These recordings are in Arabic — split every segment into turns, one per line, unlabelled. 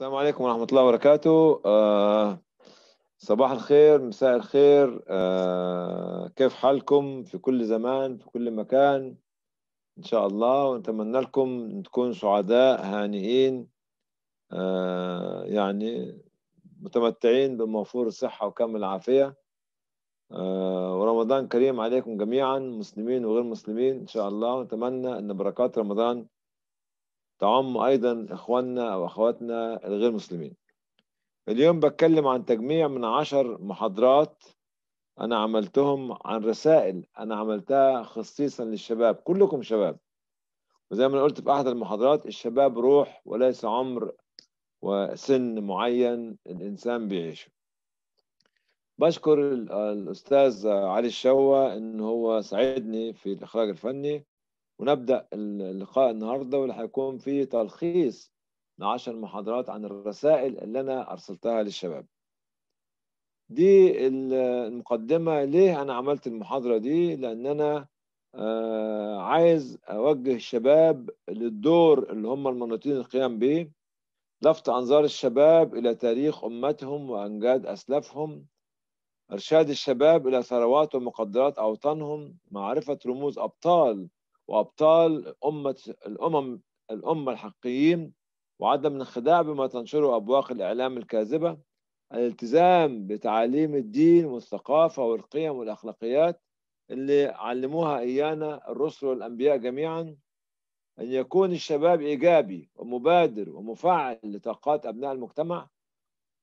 السلام عليكم ورحمة الله وبركاته آه، صباح الخير مساء الخير آه، كيف حالكم في كل زمان في كل مكان إن شاء الله ونتمنى لكم تكونوا سعداء هانئين آه، يعني متمتعين بموفور الصحة وكامل العافية ورمضان كريم عليكم جميعا مسلمين وغير مسلمين إن شاء الله ونتمنى أن بركات رمضان تعم أيضا إخواننا أو أخواتنا الغير مسلمين اليوم بتكلم عن تجميع من عشر محاضرات أنا عملتهم عن رسائل أنا عملتها خصيصا للشباب كلكم شباب وزي ما قلت في أحد المحاضرات الشباب روح وليس عمر وسن معين الإنسان بيعيشه بشكر الأستاذ علي الشوى إن هو ساعدني في الإخراج الفني ونبدأ اللقاء النهاردة واللي هيكون فيه تلخيص لعشر محاضرات عن الرسائل اللي أنا أرسلتها للشباب دي المقدمة ليه أنا عملت المحاضرة دي لأن أنا آه، عايز أوجه الشباب للدور اللي هم المنوطين القيام به لفت أنظار الشباب إلى تاريخ أمتهم وأنجاد أسلافهم إرشاد الشباب إلى ثروات ومقدرات أوطانهم معرفة رموز أبطال وأبطال أمة الأمم الأمة الحقيقيين وعدم الخداع بما تنشره أبواق الإعلام الكاذبة الالتزام بتعاليم الدين والثقافة والقيم والأخلاقيات اللي علموها إيانا الرسل والأنبياء جميعا أن يكون الشباب إيجابي ومبادر ومفعل لطاقات أبناء المجتمع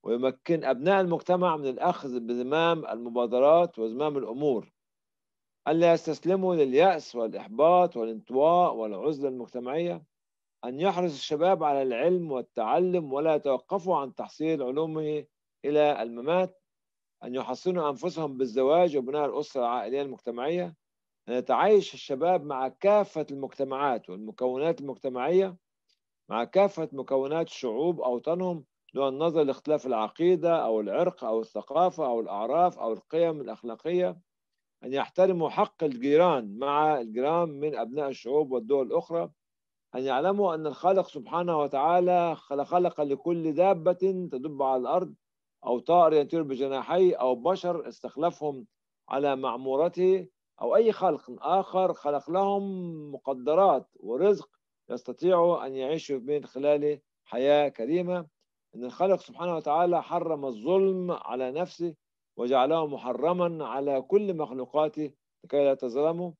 ويمكن أبناء المجتمع من الأخذ بزمام المبادرات وزمام الأمور ألا يستسلموا لليأس والإحباط والانطواء والعزلة المجتمعية أن يحرص الشباب على العلم والتعلم ولا يتوقفوا عن تحصيل علومه إلى الممات أن يحصنوا أنفسهم بالزواج وبناء الأسرة العائلية المجتمعية أن يتعايش الشباب مع كافة المجتمعات والمكونات المجتمعية مع كافة مكونات شعوب أوطانهم دون النظر لاختلاف العقيدة أو العرق أو الثقافة أو الأعراف أو القيم الأخلاقية أن يحترموا حق الجيران مع الجيران من أبناء الشعوب والدول الأخرى أن يعلموا أن الخالق سبحانه وتعالى خلق لكل دابة تدب على الأرض أو طائر يطير بجناحيه أو بشر استخلفهم على معمورته أو أي خلق آخر خلق لهم مقدرات ورزق يستطيعوا أن يعيشوا من خلاله حياة كريمة أن الخالق سبحانه وتعالى حرم الظلم على نفسه وجعله محرما على كل مخلوقاته لكي لا تظلموا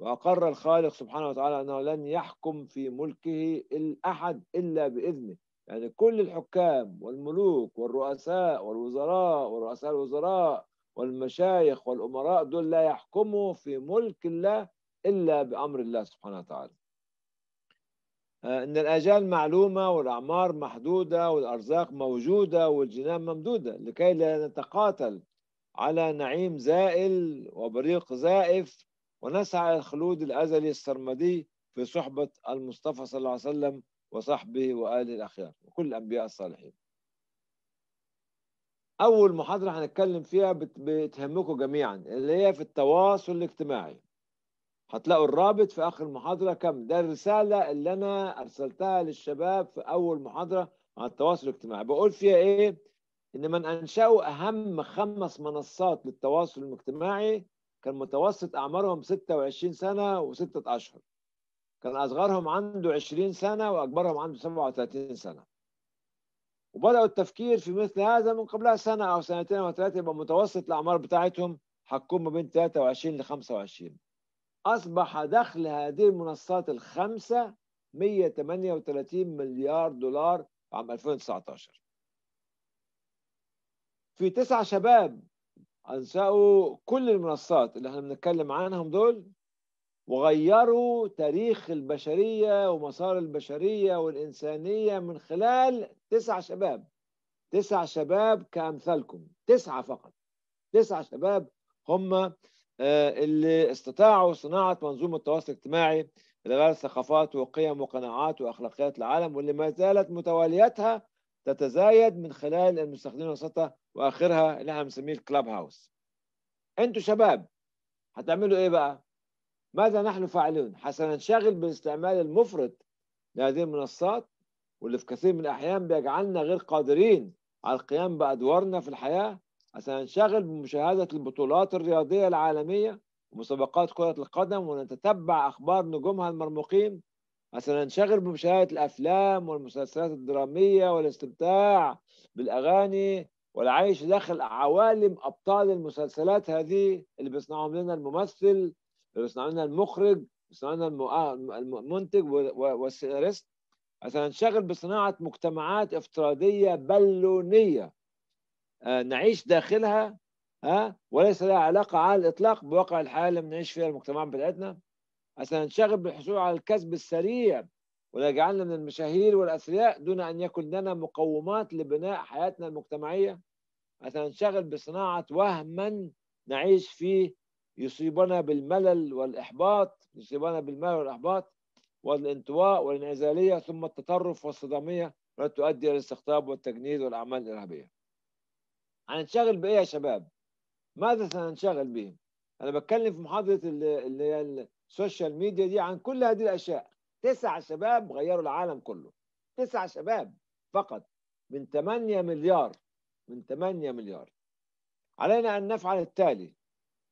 وأقر الخالق سبحانه وتعالى أنه لن يحكم في ملكه الأحد إلا بإذنه يعني كل الحكام والملوك والرؤساء والوزراء ورؤساء الوزراء والمشايخ والأمراء دول لا يحكموا في ملك الله إلا بأمر الله سبحانه وتعالى آه، إن الآجال معلومة والأعمار محدودة والأرزاق موجودة والجنان ممدودة لكي لا نتقاتل على نعيم زائل وبريق زائف ونسعى الخلود الأزلي السرمدي في صحبة المصطفى صلى الله عليه وسلم وصحبه وآله الأخيار وكل الأنبياء الصالحين أول محاضرة هنتكلم فيها بتهمكم جميعا اللي هي في التواصل الاجتماعي هتلاقوا الرابط في آخر المحاضرة كم ده الرسالة اللي أنا أرسلتها للشباب في أول محاضرة عن التواصل الاجتماعي بقول فيها إيه ان من أنشأوا أهم خمس منصات للتواصل الاجتماعي كان متوسط أعمارهم 26 سنة وستة أشهر كان أصغرهم عنده 20 سنة وأكبرهم عنده 37 سنة وبدأوا التفكير في مثل هذا من قبلها سنة أو سنتين أو ثلاثة يبقى متوسط الأعمار بتاعتهم هتكون ما بين 23 ل 25 أصبح دخل هذه المنصات الخمسة 138 مليار دولار عام 2019 في تسعة شباب أنشأوا كل المنصات اللي احنا بنتكلم عنهم دول وغيروا تاريخ البشرية ومسار البشرية والإنسانية من خلال تسع شباب تسع شباب كأمثالكم تسعة فقط تسع شباب هم آه، اللي استطاعوا صناعة منظومة التواصل الاجتماعي لغاية ثقافات وقيم وقناعات وأخلاقيات العالم واللي ما زالت متواليتها تتزايد من خلال المستخدمين الوسطى واخرها اللي احنا بنسميه الكلاب هاوس انتوا شباب هتعملوا ايه بقى ماذا نحن فاعلون حسننشغل بالاستعمال المفرط لهذه المنصات واللي في كثير من الاحيان بيجعلنا غير قادرين على القيام بادوارنا في الحياه حسننشغل بمشاهده البطولات الرياضيه العالميه ومسابقات كره القدم ونتتبع اخبار نجومها المرموقين مثلا انشغل بمشاهدة الأفلام والمسلسلات الدرامية والاستمتاع بالأغاني والعيش داخل عوالم أبطال المسلسلات هذه اللي بيصنعهم لنا الممثل اللي بيصنعوا لنا المخرج بيصنعوا لنا المنتج والسيناريست مثلا انشغل بصناعة مجتمعات افتراضية بالونية آه، نعيش داخلها ها وليس لها علاقة على الإطلاق بواقع الحياة اللي بنعيش فيها المجتمع بتاعتنا عشان ننشغل بالحصول على الكسب السريع ويجعلنا من المشاهير والأثرياء دون أن يكن لنا مقومات لبناء حياتنا المجتمعية عشان ننشغل بصناعة وهما نعيش فيه يصيبنا بالملل والإحباط يصيبنا بالملل والإحباط والانطواء والانعزالية ثم التطرف والصدامية التي تؤدي إلى الاستقطاب والتجنيد والأعمال الإرهابية هننشغل بإيه يا شباب؟ ماذا سننشغل به؟ أنا بتكلم في محاضرة اللي, اللي السوشيال ميديا دي عن كل هذه الاشياء تسع شباب غيروا العالم كله تسع شباب فقط من 8 مليار من 8 مليار علينا ان نفعل التالي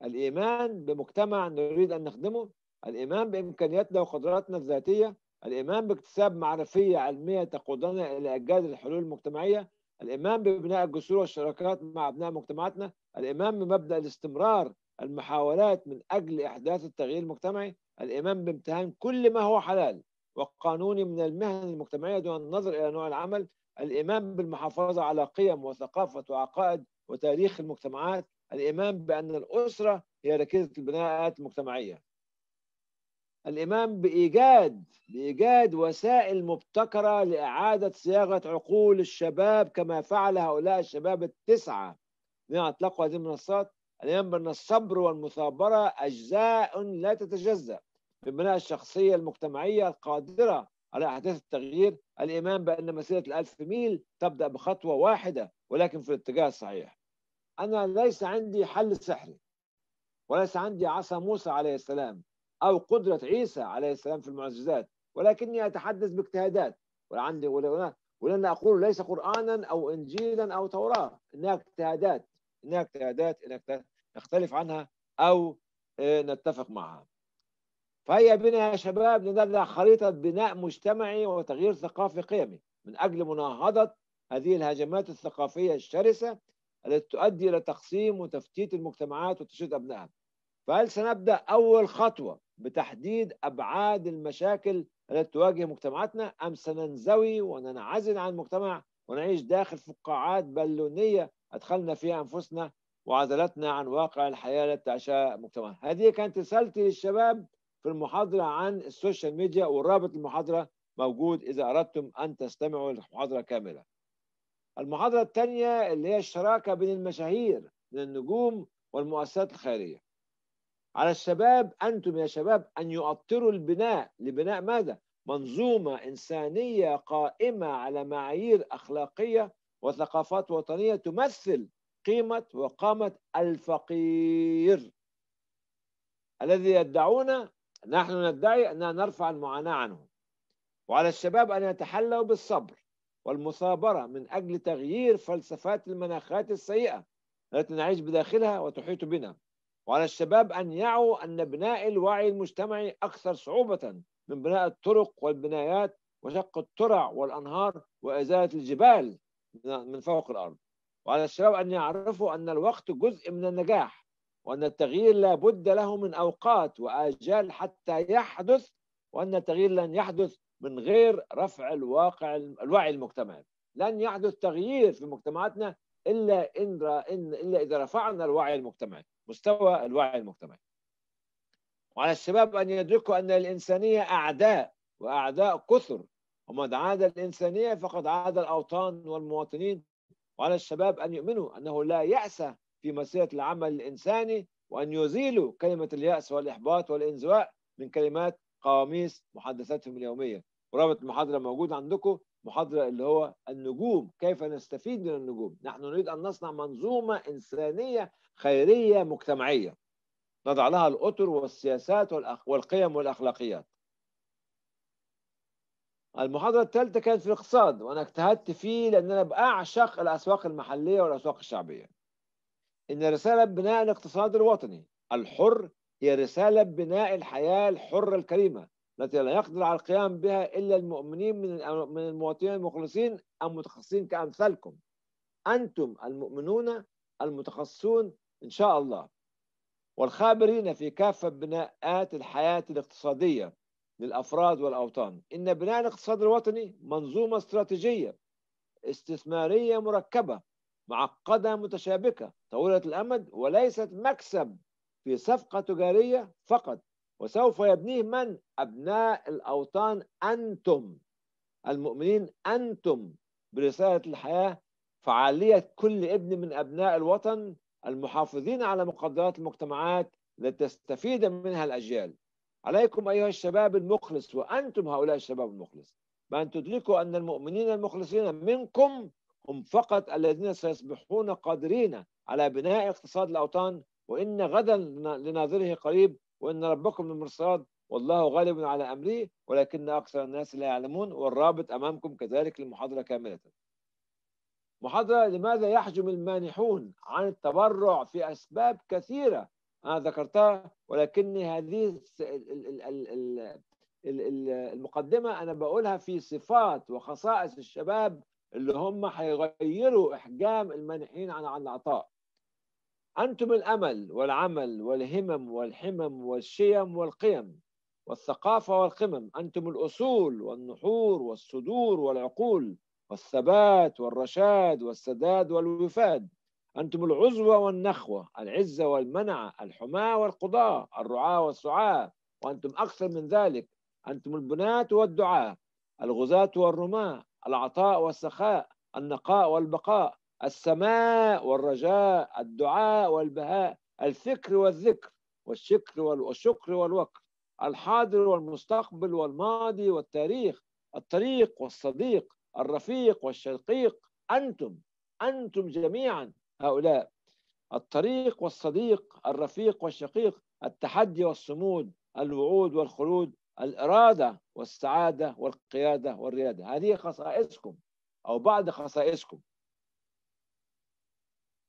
الايمان بمجتمع نريد ان نخدمه الايمان بامكانياتنا وقدراتنا الذاتيه الايمان باكتساب معرفيه علميه تقودنا الى ايجاد الحلول المجتمعيه الايمان ببناء الجسور والشراكات مع ابناء مجتمعاتنا الايمان بمبدا الاستمرار المحاولات من أجل إحداث التغيير المجتمعي الإيمان بامتهان كل ما هو حلال وقانوني من المهن المجتمعية دون النظر إلى نوع العمل الإيمان بالمحافظة على قيم وثقافة وعقائد وتاريخ المجتمعات الإيمان بأن الأسرة هي ركيزة البناءات المجتمعية الإيمان بإيجاد بإيجاد وسائل مبتكرة لإعادة صياغة عقول الشباب كما فعل هؤلاء الشباب التسعة الذين أطلقوا هذه المنصات الايمان أن الصبر والمثابرة أجزاء لا تتجزأ في بناء الشخصية المجتمعية القادرة على أحداث التغيير الإيمان بأن مسيرة الألف ميل تبدأ بخطوة واحدة ولكن في الاتجاه الصحيح أنا ليس عندي حل سحري وليس عندي عصا موسى عليه السلام أو قدرة عيسى عليه السلام في المعجزات ولكني أتحدث باجتهادات وعندي ولن أقول ليس قرآنا أو إنجيلا أو توراة إنها اجتهادات إنها اجتهادات إنها اجتهادات نختلف عنها أو آه، نتفق معها فهيا بنا يا شباب ندرع خريطة بناء مجتمعي وتغيير ثقافي قيمي من أجل مناهضة هذه الهجمات الثقافية الشرسة التي تؤدي إلى تقسيم وتفتيت المجتمعات وتشتت أبنائها فهل سنبدأ أول خطوة بتحديد أبعاد المشاكل التي تواجه مجتمعاتنا أم سننزوي وننعزل عن المجتمع ونعيش داخل فقاعات بالونية أدخلنا فيها أنفسنا وعزلتنا عن واقع الحياة التي تعيشها المجتمع هذه كانت رسالتي للشباب في المحاضرة عن السوشيال ميديا والرابط المحاضرة موجود إذا أردتم أن تستمعوا للمحاضرة كاملة المحاضرة الثانية اللي هي الشراكة بين المشاهير من النجوم والمؤسسات الخيرية على الشباب أنتم يا شباب أن يؤطروا البناء لبناء ماذا؟ منظومة إنسانية قائمة على معايير أخلاقية وثقافات وطنية تمثل قيمة وقامة الفقير الذي يدعون نحن ندعي أننا نرفع المعاناة عنه وعلى الشباب أن يتحلوا بالصبر والمثابرة من أجل تغيير فلسفات المناخات السيئة التي نعيش بداخلها وتحيط بنا وعلى الشباب أن يعوا أن بناء الوعي المجتمعي أكثر صعوبة من بناء الطرق والبنايات وشق الترع والأنهار وإزالة الجبال من فوق الأرض وعلى الشباب أن يعرفوا أن الوقت جزء من النجاح وأن التغيير لا بد له من أوقات وآجال حتى يحدث وأن التغيير لن يحدث من غير رفع الواقع الوعي المجتمعي لن يحدث تغيير في مجتمعاتنا إلا إن, إن إلا إذا رفعنا الوعي المجتمعي مستوى الوعي المجتمعي وعلى الشباب أن يدركوا أن الإنسانية أعداء وأعداء كثر ومن عاد الإنسانية فقد عاد الأوطان والمواطنين وعلى الشباب أن يؤمنوا أنه لا يأس في مسيرة العمل الإنساني وأن يزيلوا كلمة اليأس والإحباط والإنزواء من كلمات قواميس محادثاتهم اليومية ورابط المحاضرة موجود عندكم محاضرة اللي هو النجوم كيف نستفيد من النجوم نحن نريد أن نصنع منظومة إنسانية خيرية مجتمعية نضع لها الأطر والسياسات والقيم والأخلاقيات المحاضرة الثالثة كانت في الاقتصاد وأنا اجتهدت فيه لأن أنا بعشق الأسواق المحلية والأسواق الشعبية. إن رسالة بناء الاقتصاد الوطني الحر هي رسالة بناء الحياة الحرة الكريمة التي لا يقدر على القيام بها إلا المؤمنين من من المواطنين المخلصين المتخصصين كأمثالكم. أنتم المؤمنون المتخصصون إن شاء الله والخابرين في كافة بناءات الحياة الاقتصادية للأفراد والأوطان إن بناء الاقتصاد الوطني منظومة استراتيجية استثمارية مركبة معقدة متشابكة طويلة الأمد وليست مكسب في صفقة تجارية فقط وسوف يبنيه من؟ أبناء الأوطان أنتم المؤمنين أنتم برسالة الحياة فعالية كل ابن من أبناء الوطن المحافظين على مقدرات المجتمعات لتستفيد منها الأجيال عليكم أيها الشباب المخلص وأنتم هؤلاء الشباب المخلص بأن تدركوا أن المؤمنين المخلصين منكم هم فقط الذين سيصبحون قادرين على بناء اقتصاد الأوطان وإن غدا لناظره قريب وإن ربكم المرصاد والله غالب على أمره ولكن أكثر الناس لا يعلمون والرابط أمامكم كذلك للمحاضرة كاملة محاضرة لماذا يحجم المانحون عن التبرع في أسباب كثيرة أنا ذكرتها ولكن هذه المقدمة أنا بقولها في صفات وخصائص الشباب اللي هم هيغيروا إحجام المانحين عن العطاء أنتم الأمل والعمل والهمم والحمم والشيم والقيم والثقافة والقمم أنتم الأصول والنحور والصدور والعقول والثبات والرشاد والسداد والوفاد أنتم العزوة والنخوة العزة والمنعة الحماة والقضاة الرعاة والسعاة وأنتم أكثر من ذلك أنتم البناة والدعاء الغزاة والرماة العطاء والسخاء النقاء والبقاء السماء والرجاء الدعاء والبهاء الفكر والذكر والشكر والشكر والوكر الحاضر والمستقبل والماضي والتاريخ الطريق والصديق الرفيق والشقيق أنتم أنتم جميعا هؤلاء الطريق والصديق الرفيق والشقيق التحدي والصمود الوعود والخلود الإرادة والسعادة والقيادة والريادة هذه خصائصكم أو بعض خصائصكم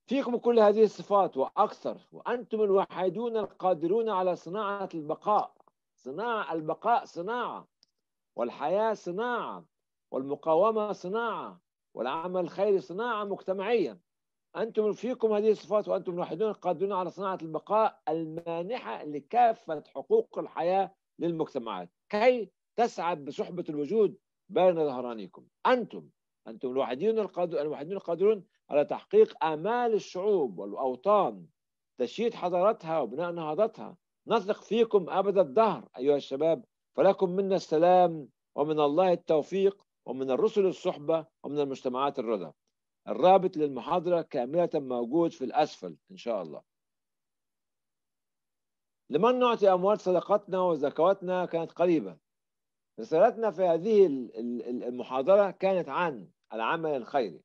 فيكم كل هذه الصفات وأكثر وأنتم الوحيدون القادرون على صناعة البقاء صناعة البقاء صناعة والحياة صناعة والمقاومة صناعة والعمل الخيري صناعة مجتمعية أنتم فيكم هذه الصفات وأنتم الوحيدون قادرون على صناعة البقاء المانحة لكافة حقوق الحياة للمجتمعات كي تسعد بصحبة الوجود بين ظهرانيكم أنتم أنتم الوحيدون الوحيدون القادرون على تحقيق آمال الشعوب والأوطان تشييد حضارتها وبناء نهضتها نثق فيكم أبد الدهر أيها الشباب فلكم منا السلام ومن الله التوفيق ومن الرسل الصحبة ومن المجتمعات الرضا الرابط للمحاضرة كاملة موجود في الأسفل إن شاء الله لمن نعطي أموال صدقاتنا وزكواتنا كانت قريبة رسالتنا في هذه المحاضرة كانت عن العمل الخيري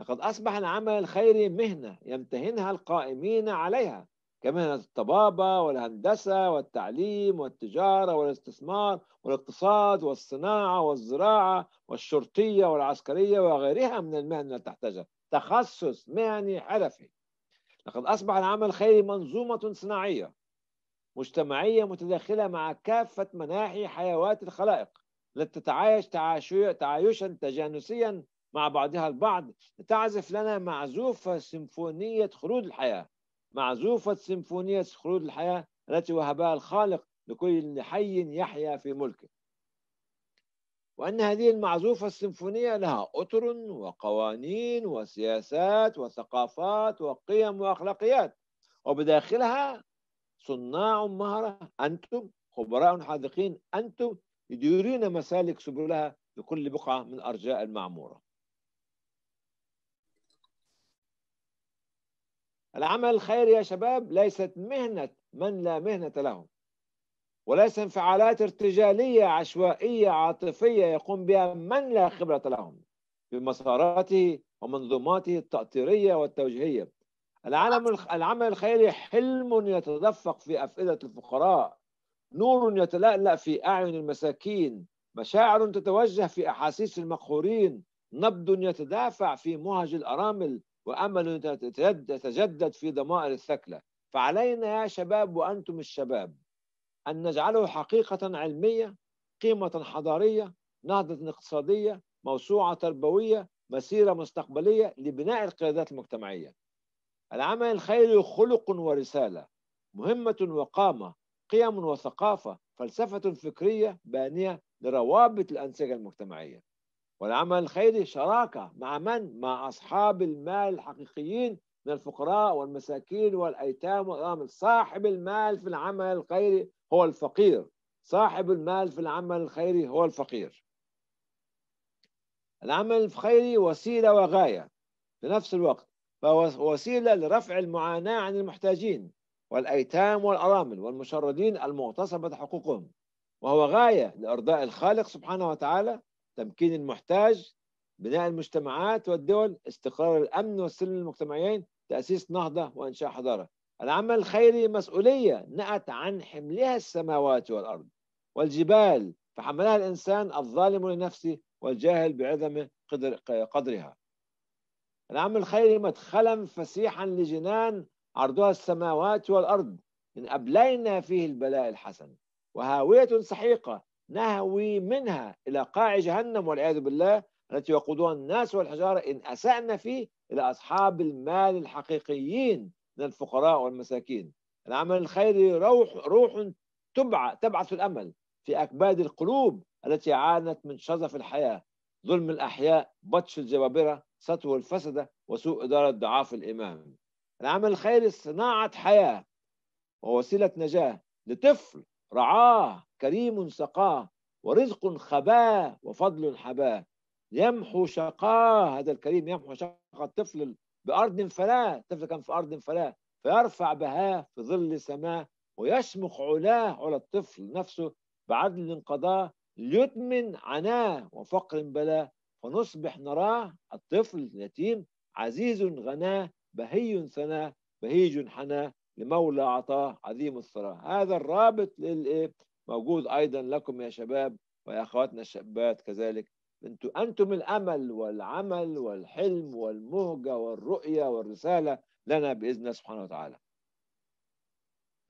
لقد أصبح العمل الخيري مهنة يمتهنها القائمين عليها كمان الطبابة والهندسة والتعليم والتجارة والاستثمار والاقتصاد والصناعة والزراعة والشرطية والعسكرية وغيرها من المهن التي تحتاجها تخصص مهني حرفي لقد أصبح العمل الخيري منظومة صناعية مجتمعية متداخلة مع كافة مناحي حيوات الخلائق التي تتعايش تعايشا تجانسيا مع بعضها البعض لتعزف لنا معزوفة سيمفونية خروج الحياة معزوفة سيمفونية خلود الحياة التي وهبها الخالق لكل حي يحيا في ملكه وأن هذه المعزوفة السيمفونية لها أطر وقوانين وسياسات وثقافات وقيم وأخلاقيات وبداخلها صناع مهرة أنتم خبراء حاذقين أنتم يديرون مسالك سبلها لكل بقعة من أرجاء المعمورة العمل الخيري يا شباب ليست مهنة من لا مهنة له وليس انفعالات ارتجالية عشوائية عاطفية يقوم بها من لا خبرة لهم بمساراته ومنظوماته التأطيرية والتوجيهية العالم العمل الخيري حلم يتدفق في أفئدة الفقراء نور يتلألأ في أعين المساكين مشاعر تتوجه في أحاسيس المقهورين نبض يتدافع في مهج الأرامل وأمل تتجدد في ضمائر الثكلى فعلينا يا شباب وأنتم الشباب أن نجعله حقيقة علمية قيمة حضارية نهضة اقتصادية موسوعة تربوية مسيرة مستقبلية لبناء القيادات المجتمعية العمل الخيري خلق ورسالة مهمة وقامة قيم وثقافة فلسفة فكرية بانية لروابط الأنسجة المجتمعية والعمل الخيري شراكة مع من؟ مع أصحاب المال الحقيقيين من الفقراء والمساكين والأيتام والأرامل صاحب المال في العمل الخيري هو الفقير صاحب المال في العمل الخيري هو الفقير العمل الخيري وسيلة وغاية في نفس الوقت فهو وسيلة لرفع المعاناة عن المحتاجين والأيتام والأرامل والمشردين المغتصبة حقوقهم وهو غاية لإرضاء الخالق سبحانه وتعالى تمكين المحتاج بناء المجتمعات والدول استقرار الأمن والسلم المجتمعيين تأسيس نهضة وإنشاء حضارة العمل الخيري مسؤولية نأت عن حملها السماوات والأرض والجبال فحملها الإنسان الظالم لنفسه والجاهل بعظم قدر قدرها العمل الخيري مدخلا فسيحا لجنان عرضها السماوات والأرض إن أبلينا فيه البلاء الحسن وهاوية سحيقة نهوي منها إلى قاع جهنم والعياذ بالله التي يقودها الناس والحجارة إن أسأنا فيه إلى أصحاب المال الحقيقيين من الفقراء والمساكين العمل الخيري روح, روح تبعث الأمل في أكباد القلوب التي عانت من شظف الحياة ظلم الأحياء بطش الجبابرة سطو الفسدة وسوء إدارة ضعاف الإمام العمل الخيري صناعة حياة ووسيلة نجاة لطفل رعاه كريم سقاه ورزق خباه وفضل حباه يمحو شقاه هذا الكريم يمحو شقا الطفل بأرض فلاه الطفل كان في أرض فلاه فيرفع بهاه في ظل سماه ويشمخ علاه على الطفل نفسه بعدل قضاه ليتمن عناه وفقر بلاه فنصبح نراه الطفل اليتيم عزيز غناه بهي ثناه بهيج حناه لمولى عطاه عظيم الثراء هذا الرابط للايه موجود أيضا لكم يا شباب ويا أخواتنا الشابات كذلك أنتوا أنتم الأمل والعمل والحلم والمهجة والرؤية والرسالة لنا بإذن الله سبحانه وتعالى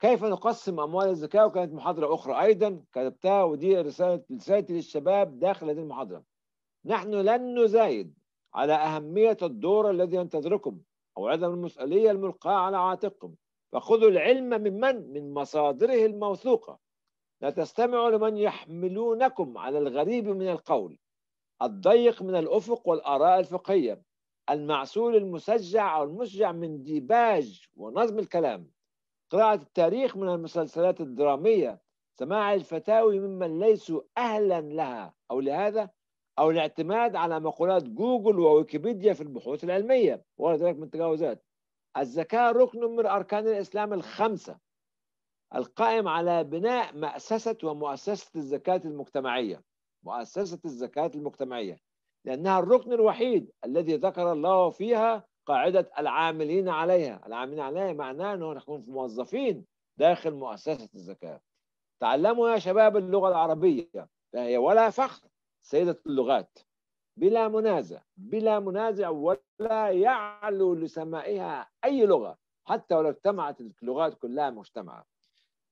كيف نقسم أموال الزكاة وكانت محاضرة أخرى أيضا كتبتها ودي رسالة رسالتي للشباب داخل هذه المحاضرة نحن لن نزايد على أهمية الدور الذي ينتظركم أو عدم المسؤولية الملقاة على عاتقكم فخذوا العلم ممن من مصادره الموثوقة لا تستمعوا لمن يحملونكم على الغريب من القول الضيق من الأفق والآراء الفقهية المعسول المسجع أو المسجع من ديباج ونظم الكلام قراءة التاريخ من المسلسلات الدرامية سماع الفتاوي ممن ليسوا أهلا لها أو لهذا أو الاعتماد على مقولات جوجل وويكيبيديا في البحوث العلمية ولا ذلك من التجاوزات الزكاة ركن من أركان الإسلام الخمسة القائم على بناء مأسسة ومؤسسة الزكاة المجتمعية مؤسسة الزكاة المجتمعية لأنها الركن الوحيد الذي ذكر الله فيها قاعدة العاملين عليها العاملين عليها معناه أنه نكون موظفين داخل مؤسسة الزكاة تعلموا يا شباب اللغة العربية فهي ولا فخر سيدة اللغات بلا منازع بلا منازع ولا يعلو لسمائها أي لغة حتى ولو اجتمعت اللغات كلها مجتمعة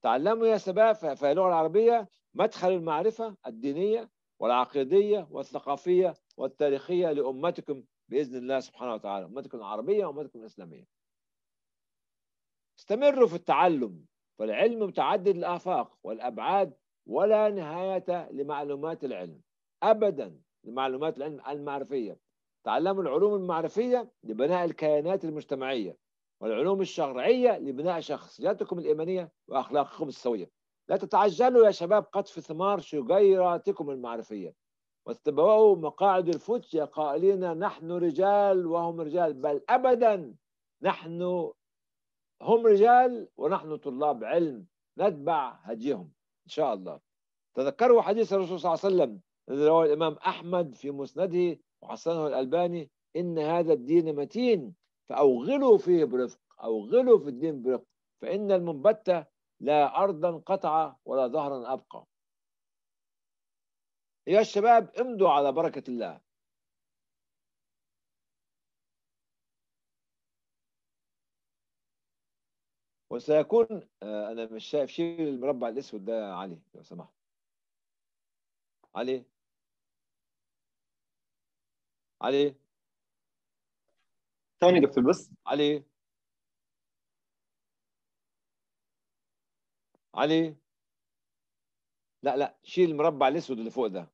تعلموا يا شباب في اللغة العربية مدخل المعرفة الدينية والعقيدية والثقافية والتاريخية لأمتكم بإذن الله سبحانه وتعالى أمتكم العربية وأمتكم الإسلامية استمروا في التعلم فالعلم متعدد الآفاق والأبعاد ولا نهاية لمعلومات العلم أبدا لمعلومات العلم المعرفية تعلموا العلوم المعرفية لبناء الكيانات المجتمعية والعلوم الشرعية لبناء شخصياتكم الإيمانية وأخلاقكم السوية لا تتعجلوا يا شباب قطف ثمار شجيراتكم المعرفية واتبعوا مقاعد الفتية قائلين نحن رجال وهم رجال بل أبدا نحن هم رجال ونحن طلاب علم نتبع هديهم إن شاء الله تذكروا حديث الرسول صلى الله عليه وسلم الذي رواه الإمام أحمد في مسنده وحسنه الألباني إن هذا الدين متين فأوغلوا فيه برفق أوغلوا في الدين برفق فإن المنبت لا أرضا قطع ولا ظهرا أبقى يا الشباب امضوا على بركة الله وسيكون آه، أنا مش شايف شيل المربع الأسود ده علي لو سمحت علي علي ثواني دكتور بس علي علي لا لا شيل المربع الاسود اللي فوق ده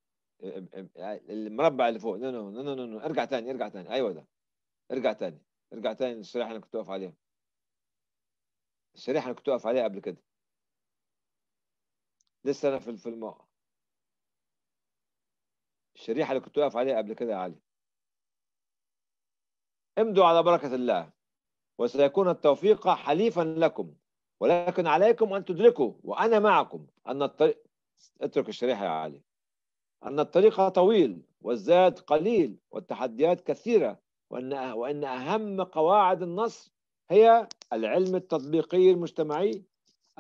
المربع اللي فوق نو نو نو نو نو ارجع ثاني ارجع ثاني ايوه ده ارجع ثاني ارجع ثاني للشريحه اللي كنت واقف عليها الشريحه اللي كنت واقف عليها قبل كده لسه انا في الموقع الشريحه اللي كنت واقف عليها قبل كده يا علي امدوا على بركة الله وسيكون التوفيق حليفا لكم ولكن عليكم أن تدركوا وأنا معكم أن الطريق اترك الشريحة يا علي أن الطريق طويل والزاد قليل والتحديات كثيرة وأن وأن أهم قواعد النصر هي العلم التطبيقي المجتمعي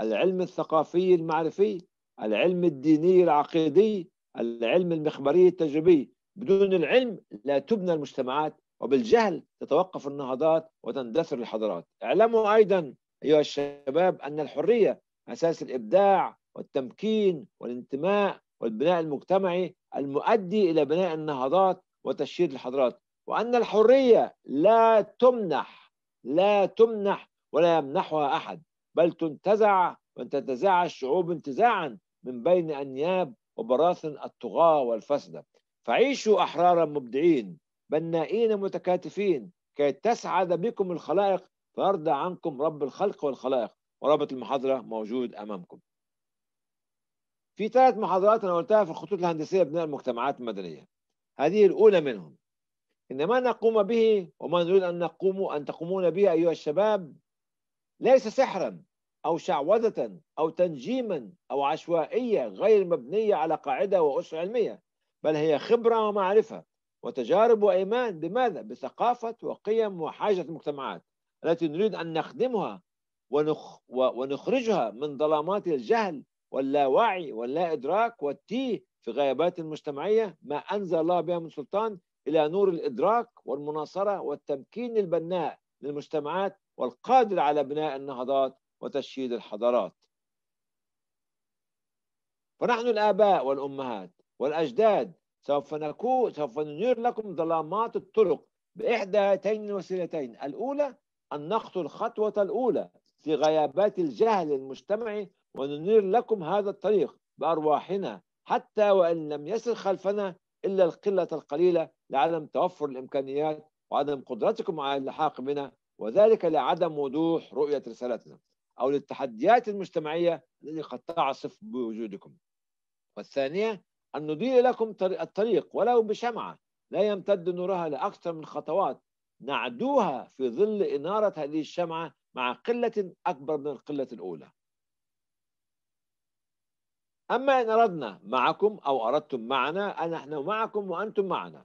العلم الثقافي المعرفي العلم الديني العقيدي العلم المخبري التجريبي بدون العلم لا تبنى المجتمعات وبالجهل تتوقف النهضات وتندثر الحضارات اعلموا أيضا أيها الشباب أن الحرية أساس الإبداع والتمكين والانتماء والبناء المجتمعي المؤدي إلى بناء النهضات وتشييد الحضارات وأن الحرية لا تمنح لا تمنح ولا يمنحها أحد بل تنتزع وتنتزع الشعوب انتزاعا من بين أنياب وبراثن الطغاة والفسدة فعيشوا أحرارا مبدعين بنائين متكاتفين كي تسعد بكم الخلائق فيرضى عنكم رب الخلق والخلائق ورابط المحاضرة موجود أمامكم في ثلاث محاضرات أنا قلتها في الخطوط الهندسية بناء المجتمعات المدنية هذه الأولى منهم إن ما نقوم به وما نريد أن نقوم أن تقومون به أيها الشباب ليس سحرا أو شعوذة أو تنجيما أو عشوائية غير مبنية على قاعدة وأسس علمية بل هي خبرة ومعرفة وتجارب وإيمان بماذا؟ بثقافة وقيم وحاجة المجتمعات التي نريد أن نخدمها ونخ ونخرجها من ظلامات الجهل واللاوعي واللا إدراك والتيه في غيابات المجتمعية ما أنزل الله بها من سلطان إلى نور الإدراك والمناصرة والتمكين البناء للمجتمعات والقادر على بناء النهضات وتشييد الحضارات فنحن الآباء والأمهات والأجداد سوف نكون سوف ننير لكم ظلامات الطرق بإحدى هاتين الوسيلتين الأولى أن نخطو الخطوة الأولى في غيابات الجهل المجتمعي وننير لكم هذا الطريق بأرواحنا حتى وإن لم يسر خلفنا إلا القلة القليلة لعدم توفر الإمكانيات وعدم قدرتكم على اللحاق بنا وذلك لعدم وضوح رؤية رسالتنا أو للتحديات المجتمعية التي قد تعصف بوجودكم والثانية أن نضيء لكم الطريق ولو بشمعة لا يمتد نورها لأكثر من خطوات نعدوها في ظل إنارة هذه الشمعة مع قلة أكبر من القلة الأولى أما إن أردنا معكم أو أردتم معنا أن نحن معكم وأنتم معنا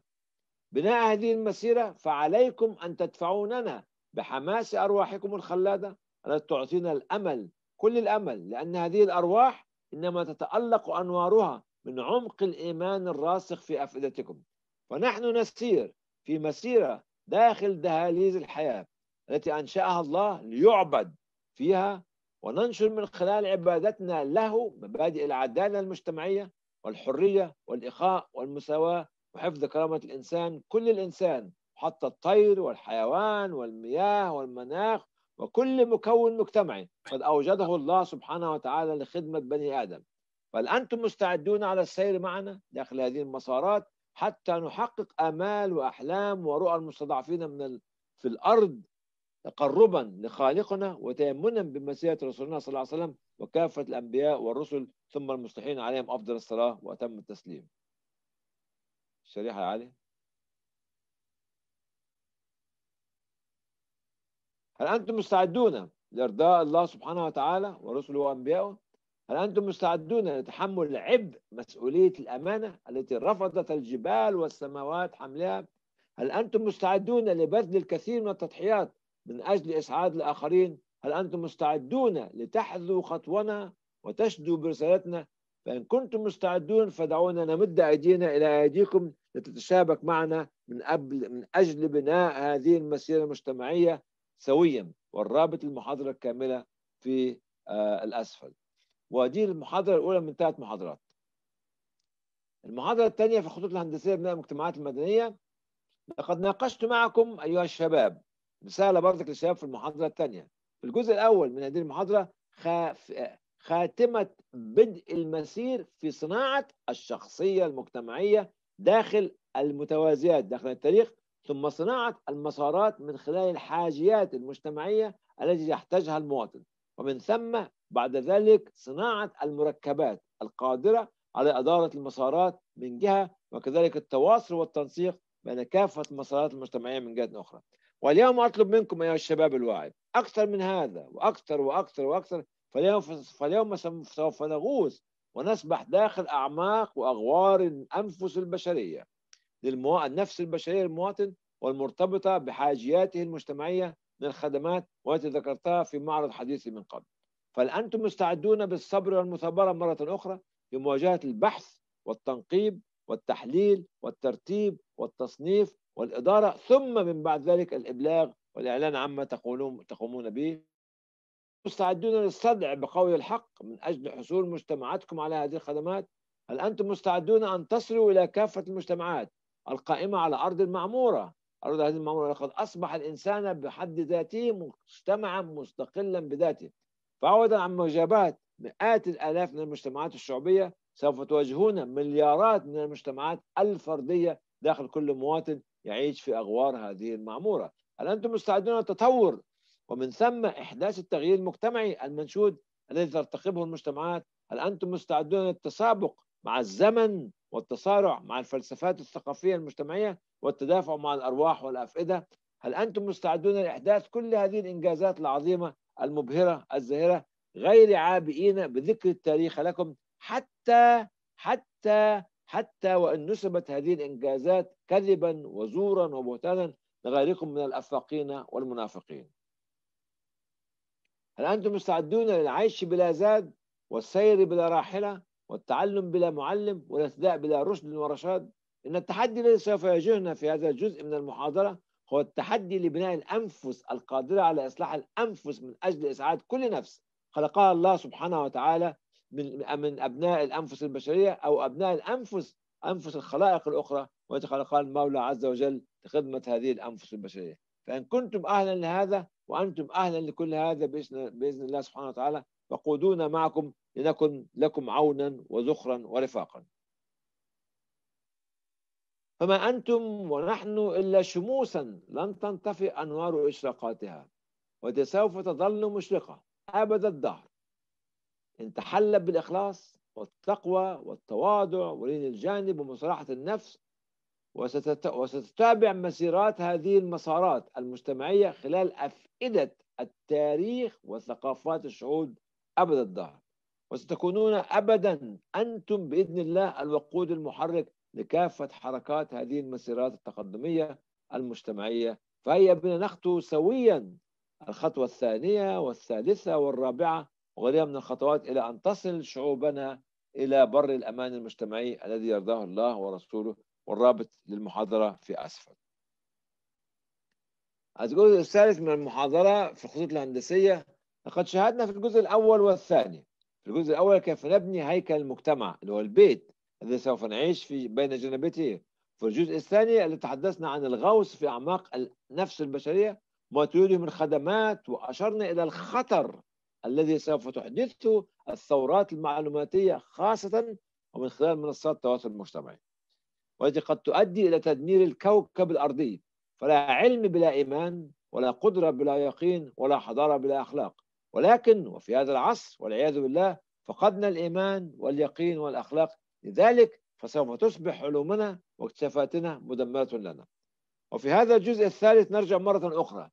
بناء هذه المسيرة فعليكم أن تدفعوننا بحماس أرواحكم الخلادة التي تعطينا الأمل كل الأمل لأن هذه الأرواح إنما تتألق أنوارها من عمق الإيمان الراسخ في أفئدتكم ونحن نسير في مسيرة داخل دهاليز الحياة التي أنشأها الله ليعبد فيها وننشر من خلال عبادتنا له مبادئ العدالة المجتمعية والحرية والإخاء والمساواة وحفظ كرامة الإنسان كل الإنسان حتى الطير والحيوان والمياه والمناخ وكل مكون مجتمعي قد أوجده الله سبحانه وتعالى لخدمة بني آدم بل أنتم مستعدون على السير معنا داخل هذه المسارات حتى نحقق آمال وأحلام ورؤى المستضعفين من ال... في الأرض تقربا لخالقنا وتيمنا بمسيرة رسولنا صلى الله عليه وسلم وكافة الأنبياء والرسل ثم المصلحين عليهم أفضل الصلاة وأتم التسليم الشريحة العالية هل أنتم مستعدون لإرضاء الله سبحانه وتعالى ورسله وأنبيائه هل أنتم مستعدون لتحمل عبء مسؤولية الأمانة التي رفضت الجبال والسماوات حملها؟ هل أنتم مستعدون لبذل الكثير من التضحيات من أجل إسعاد الآخرين؟ هل أنتم مستعدون لتحذو خطونا وتشدوا برسالتنا؟ فإن كنتم مستعدون فدعونا نمد أيدينا إلى أيديكم لتتشابك معنا من, قبل من أجل بناء هذه المسيرة المجتمعية سويا والرابط المحاضرة الكاملة في آه، الأسفل ودي المحاضرة الأولى من ثلاث محاضرات المحاضرة الثانية في الخطوط الهندسية بناء المجتمعات المدنية لقد ناقشت معكم أيها الشباب رسالة برضك للشباب في المحاضرة الثانية في الجزء الأول من هذه المحاضرة خاتمة بدء المسير في صناعة الشخصية المجتمعية داخل المتوازيات داخل التاريخ ثم صناعة المسارات من خلال الحاجيات المجتمعية التي يحتاجها المواطن ومن ثم بعد ذلك صناعة المركبات القادرة على إدارة المسارات من جهة وكذلك التواصل والتنسيق بين كافة المسارات المجتمعية من جهة أخرى واليوم أطلب منكم أيها الشباب الواعي أكثر من هذا وأكثر وأكثر وأكثر فاليوم, فاليوم سوف نغوص ونسبح داخل أعماق وأغوار الأنفس البشرية للنفس النفس البشرية المواطن والمرتبطة بحاجياته المجتمعية من الخدمات والتي ذكرتها في معرض حديثي من قبل فهل أنتم مستعدون بالصبر والمثابرة مرة أخرى لمواجهة البحث والتنقيب والتحليل والترتيب والتصنيف والإدارة ثم من بعد ذلك الإبلاغ والإعلان عما تقولون تقومون به مستعدون للصدع بقول الحق من أجل حصول مجتمعاتكم على هذه الخدمات هل أنتم مستعدون أن تصلوا إلى كافة المجتمعات القائمة على أرض المعمورة أراد هذه المعمولة لقد أصبح الإنسان بحد ذاته مجتمعا مستقلا بذاته فعودا عن مجابهة مئات الآلاف من المجتمعات الشعبية سوف تواجهون مليارات من المجتمعات الفردية داخل كل مواطن يعيش في أغوار هذه المعمورة هل أنتم مستعدون للتطور ومن ثم إحداث التغيير المجتمعي المنشود الذي ترتقبه المجتمعات هل أنتم مستعدون للتسابق مع الزمن والتصارع مع الفلسفات الثقافية المجتمعية والتدافع مع الأرواح والأفئدة هل أنتم مستعدون لإحداث كل هذه الإنجازات العظيمة المبهرة الزاهرة غير عابئين بذكر التاريخ لكم حتى حتى حتى وإن نسبت هذه الإنجازات كذبا وزورا وبهتانا لغيركم من الأفاقين والمنافقين هل أنتم مستعدون للعيش بلا زاد والسير بلا راحلة والتعلم بلا معلم والاهتداء بلا رشد ورشاد إن التحدي الذي سوف يواجهنا في هذا الجزء من المحاضرة هو التحدي لبناء الأنفس القادرة على إصلاح الأنفس من أجل إسعاد كل نفس خلقها الله سبحانه وتعالى من من أبناء الأنفس البشرية أو أبناء الأنفس أنفس الخلائق الأخرى والتي خلقها المولى عز وجل لخدمة هذه الأنفس البشرية فإن كنتم أهلا لهذا وأنتم أهلا لكل هذا بإذن, بإذن الله سبحانه وتعالى فقودونا معكم لنكن لكم عونا وذخرا ورفاقا فما أنتم ونحن إلا شموسا لن تنطفئ أنوار إشراقاتها وسوف تظل مشرقة أبد الدهر إن تحلب بالإخلاص والتقوى والتواضع ولين الجانب ومصارحة النفس وستتابع مسيرات هذه المسارات المجتمعية خلال أفئدة التاريخ وثقافات الشعوب أبد الدهر وستكونون أبدا أنتم بإذن الله الوقود المحرك لكافة حركات هذه المسيرات التقدمية المجتمعية فهيا بنا نخطو سويا الخطوة الثانية والثالثة والرابعة وغيرها من الخطوات إلى أن تصل شعوبنا إلى بر الأمان المجتمعي الذي يرضاه الله ورسوله والرابط للمحاضرة في أسفل الجزء الثالث من المحاضرة في الخطوط الهندسية لقد شاهدنا في الجزء الأول والثاني في الجزء الأول كيف نبني هيكل المجتمع اللي هو البيت الذي سوف نعيش في بين جنبته في الجزء الثاني الذي تحدثنا عن الغوص في أعماق النفس البشرية ما تريده من خدمات وأشرنا إلى الخطر الذي سوف تحدثه الثورات المعلوماتية خاصة ومن خلال منصات التواصل المجتمعي والتي قد تؤدي إلى تدمير الكوكب الأرضي فلا علم بلا إيمان ولا قدرة بلا يقين ولا حضارة بلا أخلاق ولكن وفي هذا العصر والعياذ بالله فقدنا الإيمان واليقين والأخلاق لذلك فسوف تصبح علومنا واكتشافاتنا مدمرة لنا وفي هذا الجزء الثالث نرجع مرة أخرى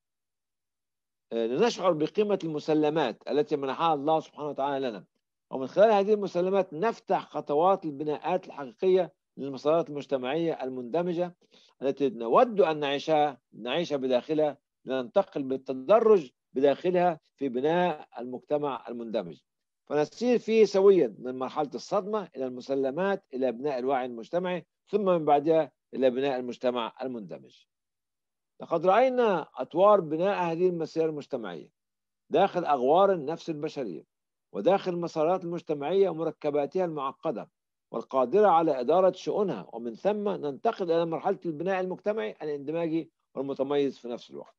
آه، لنشعر بقيمة المسلمات التي منحها الله سبحانه وتعالى لنا ومن خلال هذه المسلمات نفتح خطوات البناءات الحقيقية للمسارات المجتمعية المندمجة التي نود أن نعيشها نعيش بداخلها لننتقل بالتدرج بداخلها في بناء المجتمع المندمج فنسير فيه سويا من مرحلة الصدمة إلى المسلمات إلى بناء الوعي المجتمعي ثم من بعدها إلى بناء المجتمع المندمج لقد رأينا أطوار بناء هذه المسيرة المجتمعية داخل أغوار النفس البشرية وداخل المسارات المجتمعية ومركباتها المعقدة والقادرة على إدارة شؤونها ومن ثم ننتقل إلى مرحلة البناء المجتمعي الاندماجي والمتميز في نفس الوقت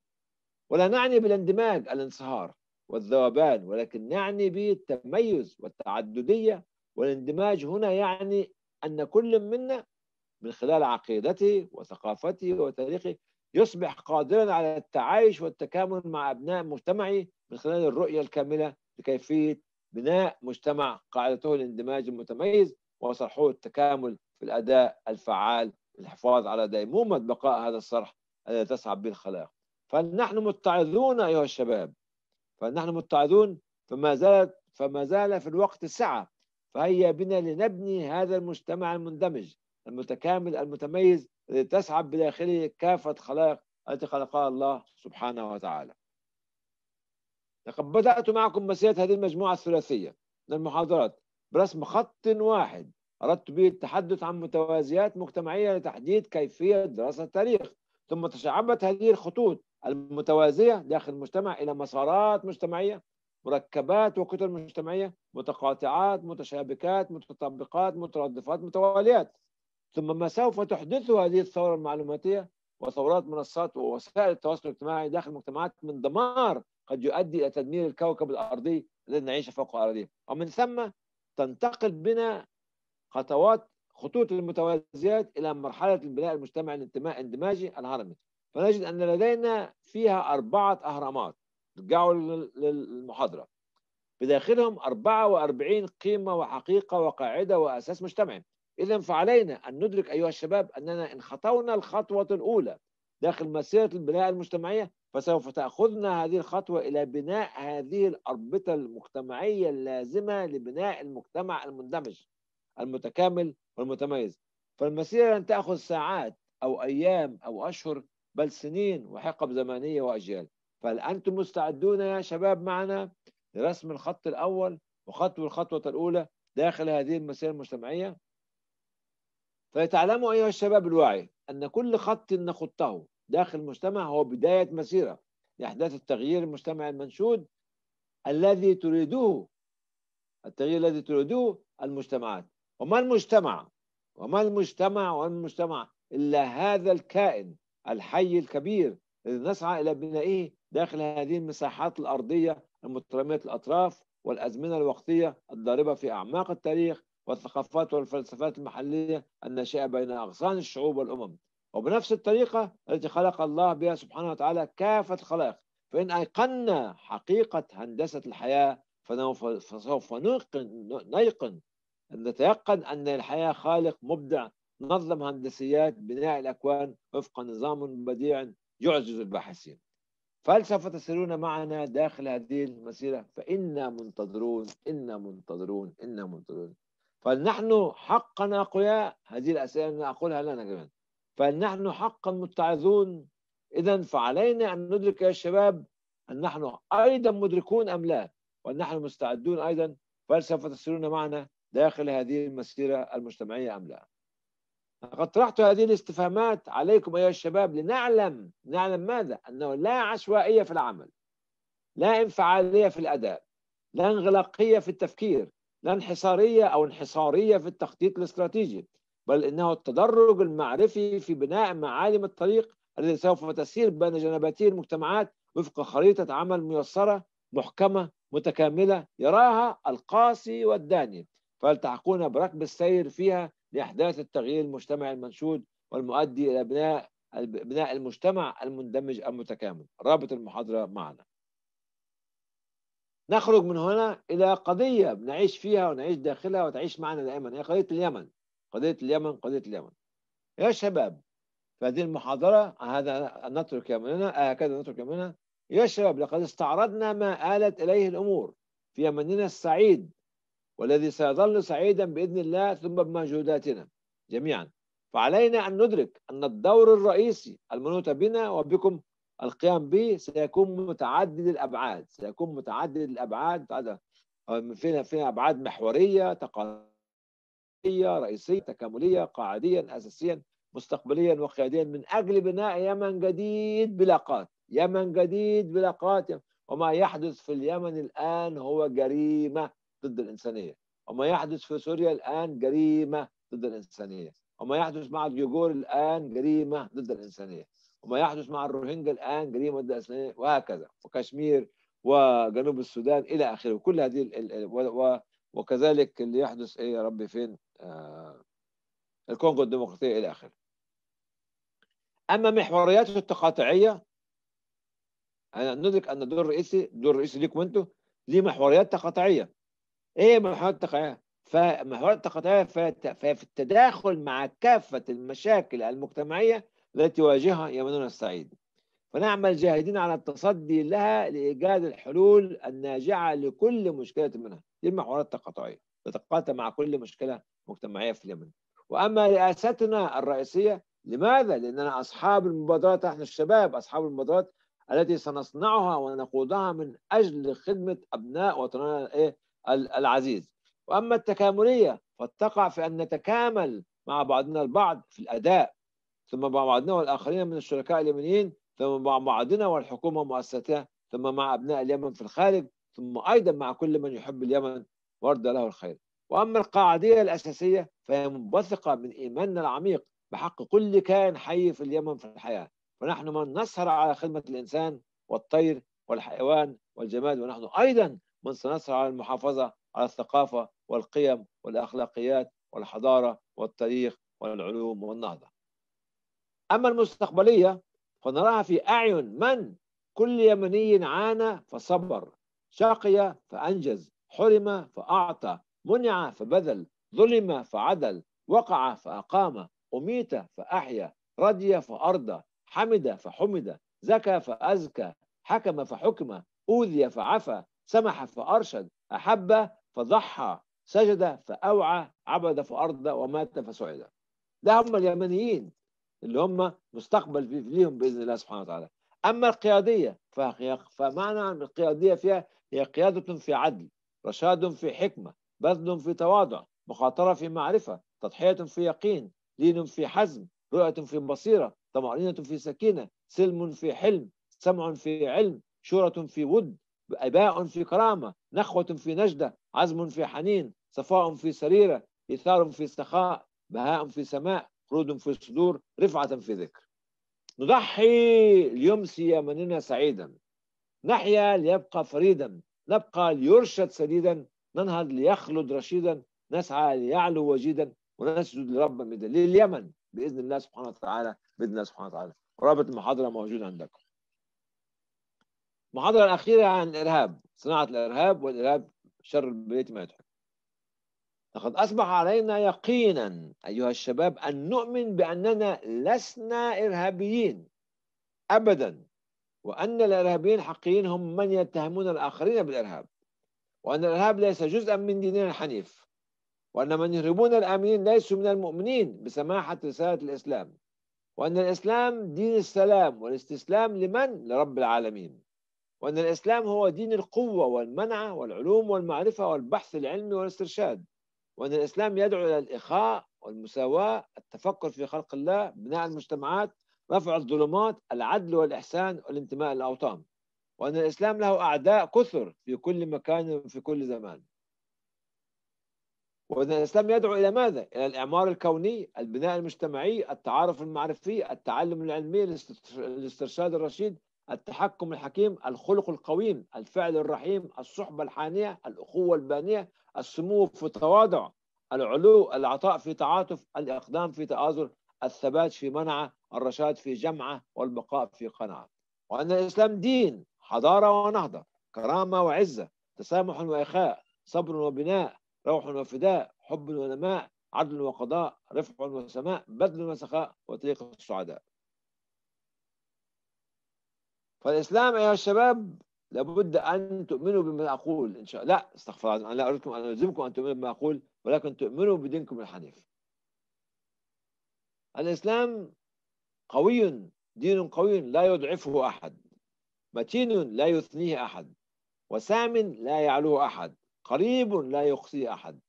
ولا نعني بالاندماج الانصهار والذوبان ولكن نعني به التميز والتعددية والاندماج هنا يعني أن كل منا من خلال عقيدته وثقافته وتاريخه يصبح قادرا على التعايش والتكامل مع أبناء مجتمعه من خلال الرؤية الكاملة لكيفية بناء مجتمع قاعدته الاندماج المتميز وصرحه التكامل في الأداء الفعال للحفاظ على ديمومة بقاء هذا الصرح الذي تسعى به الخلاق فنحن متعظون أيها الشباب فنحن متعظون فما زالت فما زال في الوقت السعة فهيا بنا لنبني هذا المجتمع المندمج المتكامل المتميز الذي تسعى بداخله كافة خلائق التي خلقها الله سبحانه وتعالى لقد بدأت معكم مسيرة هذه المجموعة الثلاثية من المحاضرات برسم خط واحد أردت به التحدث عن متوازيات مجتمعية لتحديد كيفية دراسة التاريخ ثم تشعبت هذه الخطوط المتوازية داخل المجتمع إلى مسارات مجتمعية مركبات وكتل مجتمعية متقاطعات متشابكات متطابقات مترادفات متواليات ثم ما سوف تحدثه هذه الثورة المعلوماتية وثورات منصات ووسائل التواصل الاجتماعي داخل المجتمعات من دمار قد يؤدي إلى تدمير الكوكب الأرضي الذي نعيش فوق أراضيه ومن ثم تنتقل بنا خطوات خطوط المتوازيات إلى مرحلة البناء الانتماء الاندماجي الهرمي فنجد أن لدينا فيها أربعة أهرامات رجعوا للمحاضرة بداخلهم 44 قيمة وحقيقة وقاعدة وأساس مجتمع إذا فعلينا أن ندرك أيها الشباب أننا إن خطونا الخطوة الأولى داخل مسيرة البناء المجتمعية فسوف تأخذنا هذه الخطوة إلى بناء هذه الأربطة المجتمعية اللازمة لبناء المجتمع المندمج المتكامل والمتميز فالمسيرة لن تأخذ ساعات أو أيام أو أشهر بل سنين وحقب زمنية وأجيال فهل أنتم مستعدون يا شباب معنا لرسم الخط الأول وخطوة الخطوة الأولى داخل هذه المسيرة المجتمعية فيتعلموا أيها الشباب الواعي أن كل خط نخطه داخل المجتمع هو بداية مسيرة لإحداث التغيير المجتمعي المنشود الذي تريدوه التغيير الذي تريدوه المجتمعات وما المجتمع وما المجتمع وما المجتمع إلا هذا الكائن الحي الكبير الذي نسعى إلى بنائه داخل هذه المساحات الأرضية المترامية الأطراف والأزمنة الوقتية الضاربة في أعماق التاريخ والثقافات والفلسفات المحلية الناشئة بين أغصان الشعوب والأمم وبنفس الطريقة التي خلق الله بها سبحانه وتعالى كافة الخلائق فإن أيقنا حقيقة هندسة الحياة فسوف نيقن نتيقن أن الحياة خالق مبدع نظم هندسيات بناء الأكوان وفق نظام بديع يعجز الباحثين فهل تسيرون معنا داخل هذه المسيرة فإنا منتظرون إنا منتظرون إنا منتظرون فنحن حقا أقوياء هذه الأسئلة أنا أقولها لنا كمان فنحن حقا متعظون إذا فعلينا أن ندرك يا شباب أن نحن أيضا مدركون أم لا وأن نحن مستعدون أيضا فهل سوف تسيرون معنا داخل هذه المسيرة المجتمعية أم لا لقد طرحت هذه الاستفهامات عليكم أيها الشباب لنعلم نعلم ماذا؟ أنه لا عشوائية في العمل لا انفعالية في الأداء لا انغلاقية في التفكير لا انحصارية أو انحصارية في التخطيط الاستراتيجي بل إنه التدرج المعرفي في بناء معالم الطريق الذي سوف تسير بين جنباتي المجتمعات وفق خريطة عمل ميسرة محكمة متكاملة يراها القاسي والداني فيلتحقون بركب السير فيها لإحداث التغيير المجتمعي المنشود والمؤدي إلى بناء بناء المجتمع المندمج المتكامل رابط المحاضرة معنا نخرج من هنا إلى قضية بنعيش فيها ونعيش داخلها وتعيش معنا دائما هي قضية اليمن قضية اليمن قضية اليمن يا شباب في هذه المحاضرة هذا نترك يمننا هكذا نترك يمننا يا شباب لقد استعرضنا ما آلت إليه الأمور في يمننا السعيد والذي سيظل سعيدا باذن الله ثم بمجهوداتنا جميعا فعلينا ان ندرك ان الدور الرئيسي المنوط بنا وبكم القيام به سيكون متعدد الابعاد سيكون متعدد الابعاد فينا فينا ابعاد محوريه تقاليديه رئيسيه تكامليه قاعديا اساسيا مستقبليا وقياديا من اجل بناء يمن جديد بلا قات يمن جديد بلا قات وما يحدث في اليمن الان هو جريمه ضد الإنسانية وما يحدث في سوريا الآن جريمة ضد الإنسانية وما يحدث مع الجيجور الآن جريمة ضد الإنسانية وما يحدث مع الروهينجا الآن جريمة ضد الإنسانية وهكذا وكشمير وجنوب السودان إلى آخره كل هذه الـ الـ و وكذلك اللي يحدث إيه يا ربي فين آه الكونغو الديمقراطية إلى آخره أما محورياته التقاطعية ندرك أن الدور الرئيسي الدور الرئيسي ليكم أنتم ليه محوريات تقاطعية ايه مهارات تقنيه فمهارات التقنيه فهي في التداخل مع كافه المشاكل المجتمعيه التي يواجهها يمنون الصعيد فنعمل جاهدين على التصدي لها لايجاد الحلول الناجعه لكل مشكله منها دي المحورات التقاطعيه تتقاطع مع كل مشكله مجتمعيه في اليمن واما رئاستنا الرئيسيه لماذا؟ لاننا اصحاب المبادرات احنا الشباب اصحاب المبادرات التي سنصنعها ونقودها من اجل خدمه ابناء وطننا ايه العزيز وأما التكاملية فتقع في أن نتكامل مع بعضنا البعض في الأداء ثم مع بعضنا والآخرين من الشركاء اليمنيين ثم مع بعضنا والحكومة ومؤسساتها ثم مع أبناء اليمن في الخارج ثم أيضا مع كل من يحب اليمن ورد له الخير وأما القاعدية الأساسية فهي منبثقة من إيماننا العميق بحق كل كائن حي في اليمن في الحياة ونحن من نسهر على خدمة الإنسان والطير والحيوان والجماد ونحن أيضا من سنسعى على المحافظة على الثقافة والقيم والأخلاقيات والحضارة والتاريخ والعلوم والنهضة أما المستقبلية فنراها في أعين من كل يمني عانى فصبر شقي فأنجز حرم فأعطى منع فبذل ظلم فعدل وقع فأقام أميت فأحيا رضي فأرضى حمد فحمد زكى فأزكى حكم فحكم أوذي فعفى سمح فأرشد أحب فضحى سجد فأوعى عبد فأرض ومات فسعد ده هم اليمنيين اللي هم مستقبل ليهم بإذن الله سبحانه وتعالى أما القيادية فمعنى القيادية فيها هي قيادة في عدل رشاد في حكمة بذل في تواضع مخاطرة في معرفة تضحية في يقين لين في حزم رؤية في بصيرة طمأنينة في سكينة سلم في حلم سمع في علم شورة في ود اباء في كرامه نخوه في نجده عزم في حنين صفاء في سريره ايثار في سخاء بهاء في سماء خلود في صدور رفعه في ذكر نضحي ليمسي يمننا سعيدا نحيا ليبقى فريدا نبقى ليرشد سديدا ننهض ليخلد رشيدا نسعى ليعلو وجيدا ونسجد لرب مدى لليمن باذن الله سبحانه وتعالى باذن الله سبحانه وتعالى رابط المحاضره موجود عندكم محاضرة الأخيرة عن الإرهاب صناعة الإرهاب والإرهاب شر البيت ما يضحك لقد أصبح علينا يقينا أيها الشباب أن نؤمن بأننا لسنا إرهابيين أبدا وأن الإرهابيين الحقيقيين هم من يتهمون الآخرين بالإرهاب وأن الإرهاب ليس جزءا من ديننا الحنيف وأن من يهربون الآمنين ليسوا من المؤمنين بسماحة رسالة الإسلام وأن الإسلام دين السلام والاستسلام لمن؟ لرب العالمين وأن الإسلام هو دين القوة والمنعة والعلوم والمعرفة والبحث العلمي والاسترشاد وأن الإسلام يدعو إلى الإخاء والمساواة التفكر في خلق الله بناء المجتمعات رفع الظلمات العدل والإحسان والانتماء للأوطان وأن الإسلام له أعداء كثر في كل مكان وفي كل زمان وأن الإسلام يدعو إلى ماذا؟ إلى الإعمار الكوني البناء المجتمعي التعارف المعرفي التعلم العلمي الاسترشاد الرشيد التحكم الحكيم الخلق القويم الفعل الرحيم الصحبة الحانية الأخوة البانية السمو في التواضع العلو العطاء في تعاطف الإقدام في تآزر الثبات في منعة الرشاد في جمعة والبقاء في قناعة وأن الإسلام دين حضارة ونهضة كرامة وعزة تسامح وإخاء صبر وبناء روح وفداء حب ونماء عدل وقضاء رفع وسماء بذل وسخاء وطريق السعداء فالإسلام أيها الشباب لابد أن تؤمنوا بما أقول إن شاء الله لا استغفر الله أنا لا اريدكم أن ألزمكم أن تؤمنوا بما أقول ولكن تؤمنوا بدينكم الحنيف الإسلام قوي دين قوي لا يضعفه أحد متين لا يثنيه أحد وسام لا يعلوه أحد قريب لا يقصيه أحد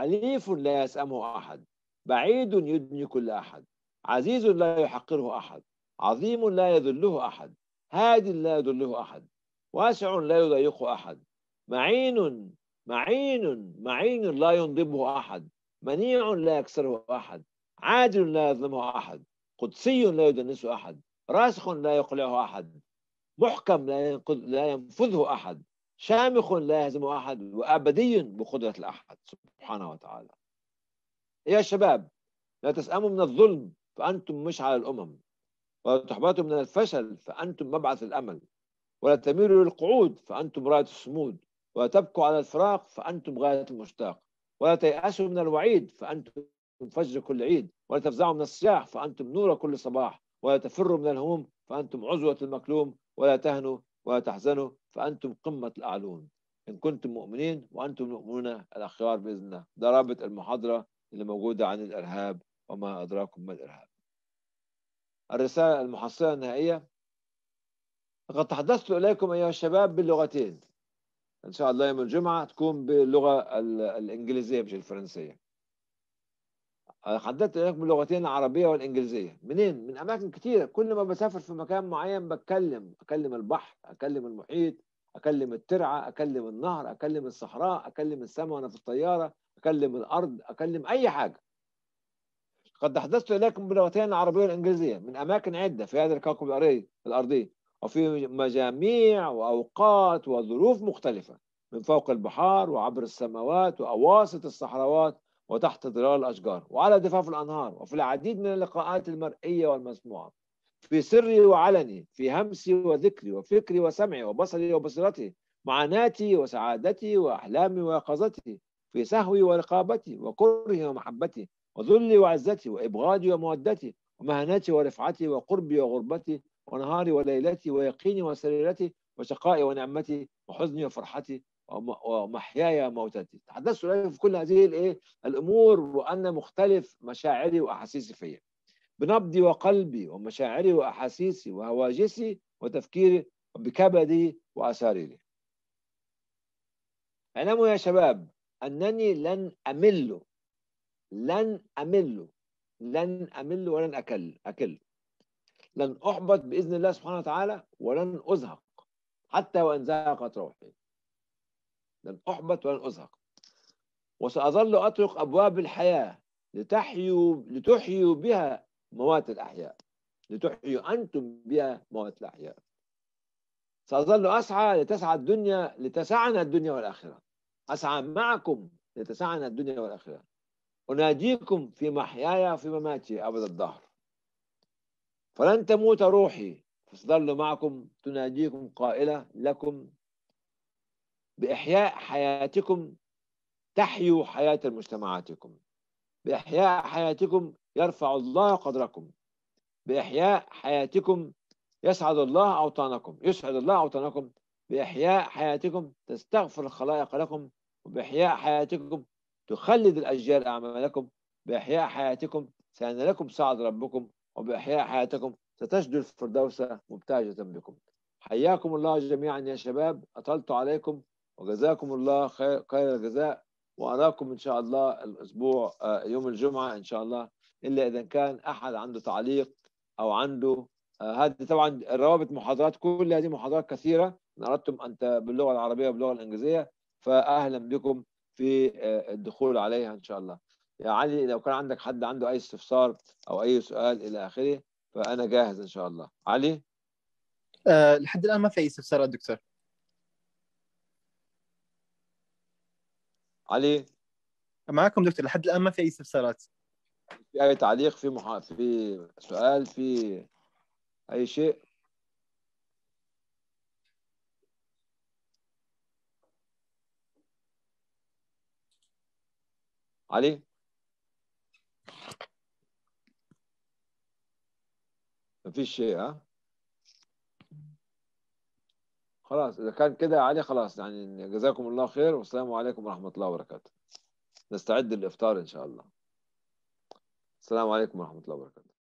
أليف لا يسأمه أحد بعيد يدني كل أحد عزيز لا يحقره أحد عظيم لا يذله أحد هاد لا يضله أحد واسع لا يضيقه أحد معين معين معين لا ينضبه أحد منيع لا يكسره أحد عادل لا يظلمه أحد قدسي لا يدنسه أحد راسخ لا يقلعه أحد محكم لا, لا ينفذه أحد شامخ لا يهزمه أحد وأبدي بقدرة الأحد سبحانه وتعالى يا شباب لا تسأموا من الظلم فأنتم مش على الأمم وتحبطوا من الفشل فأنتم مبعث الأمل ولا تميلوا للقعود فأنتم راية الصمود ولا تبكوا على الفراق فأنتم غاية المشتاق ولا تيأسوا من الوعيد فأنتم فجر كل عيد ولا تفزعوا من الصياح فأنتم نور كل صباح ولا تفروا من الهموم فأنتم عزوة المكلوم ولا تهنوا ولا تحزنوا فأنتم قمة الأعلون إن كنتم مؤمنين وأنتم مؤمنون الأخيار بإذن الله ده رابط المحاضرة اللي موجودة عن الإرهاب وما أدراكم ما الإرهاب الرسالة المحصلة النهائية لقد تحدثت إليكم أيها الشباب باللغتين إن شاء الله يوم الجمعة تكون باللغة الإنجليزية مش الفرنسية حددت إليكم باللغتين العربية والإنجليزية منين؟ من أماكن كتيرة كل ما بسافر في مكان معين بتكلم أكلم البحر أكلم المحيط أكلم الترعة أكلم النهر أكلم الصحراء أكلم السماء وأنا في الطيارة أكلم الأرض أكلم أي حاجة قد أحدثت إليكم بلغتين العربية والإنجليزية من أماكن عدة في هذا الكوكب الأرضي وفي مجاميع وأوقات وظروف مختلفة من فوق البحار وعبر السماوات وأواسط الصحراوات وتحت ظلال الأشجار وعلى ضفاف الأنهار وفي العديد من اللقاءات المرئية والمسموعة في سري وعلني في همسي وذكري وفكري وسمعي وبصري وبصيرتي معاناتي وسعادتي وأحلامي ويقظتي في سهوي ورقابتي وكرهي ومحبتي وذلي وعزتي وإبغادي ومودتي ومهنتي ورفعتي وقربي وغربتي ونهاري وليلتي ويقيني وسريرتي وشقائي ونعمتي وحزني وفرحتي ومحياي وموتتي تحدثت إليه في كل هذه الإيه؟ الأمور وأن مختلف مشاعري وأحاسيسي فيا بنبضي وقلبي ومشاعري وأحاسيسي وهواجسي وتفكيري وبكبدي وأساريري اعلموا يا شباب أنني لن أمل لن أمله لن أمل ولن أكل أكل لن أحبط بإذن الله سبحانه وتعالى ولن أزهق حتى وإن زهقت روحي لن أحبط ولن أزهق وسأظل أطرق أبواب الحياة لتحيوا لتحيوا بها موات الأحياء لتحيوا أنتم بها موات الأحياء سأظل أسعى لتسعى الدنيا لتسعنا الدنيا والآخرة أسعى معكم لتسعنا الدنيا والآخرة أناديكم في محياي وفي مماتي أبد الدهر فلن تموت روحي فتظل معكم تناديكم قائلة لكم بإحياء حياتكم تحيوا حياة مجتمعاتكم بإحياء حياتكم يرفع الله قدركم بإحياء حياتكم يسعد الله أوطانكم يسعد الله أوطانكم بإحياء حياتكم تستغفر الخلائق لكم وبإحياء حياتكم تخلد الأشجار أعمالكم بإحياء حياتكم سأن لكم سعد ربكم وبإحياء حياتكم ستجدوا الفردوس مبتهجة بكم حياكم الله جميعا يا شباب أطلت عليكم وجزاكم الله خير, الجزاء وأراكم إن شاء الله الأسبوع آه، يوم الجمعة إن شاء الله إلا إذا كان أحد عنده تعليق أو عنده آه، هذه طبعا الروابط محاضرات كل هذه محاضرات كثيرة إن أردتم أن باللغة العربية وباللغة الإنجليزية فأهلا بكم في آه، الدخول عليها ان شاء الله يا علي لو كان عندك حد عنده اي استفسار او اي سؤال الى اخره فانا جاهز ان شاء الله علي أه لحد الان ما في اي استفسار دكتور علي معكم دكتور لحد الان ما في اي استفسارات في اي تعليق في محا... في سؤال في اي شيء علي ما فيش شيء ها خلاص اذا كان كده علي خلاص يعني جزاكم الله خير والسلام عليكم ورحمه الله وبركاته نستعد للافطار ان شاء الله السلام عليكم ورحمه الله وبركاته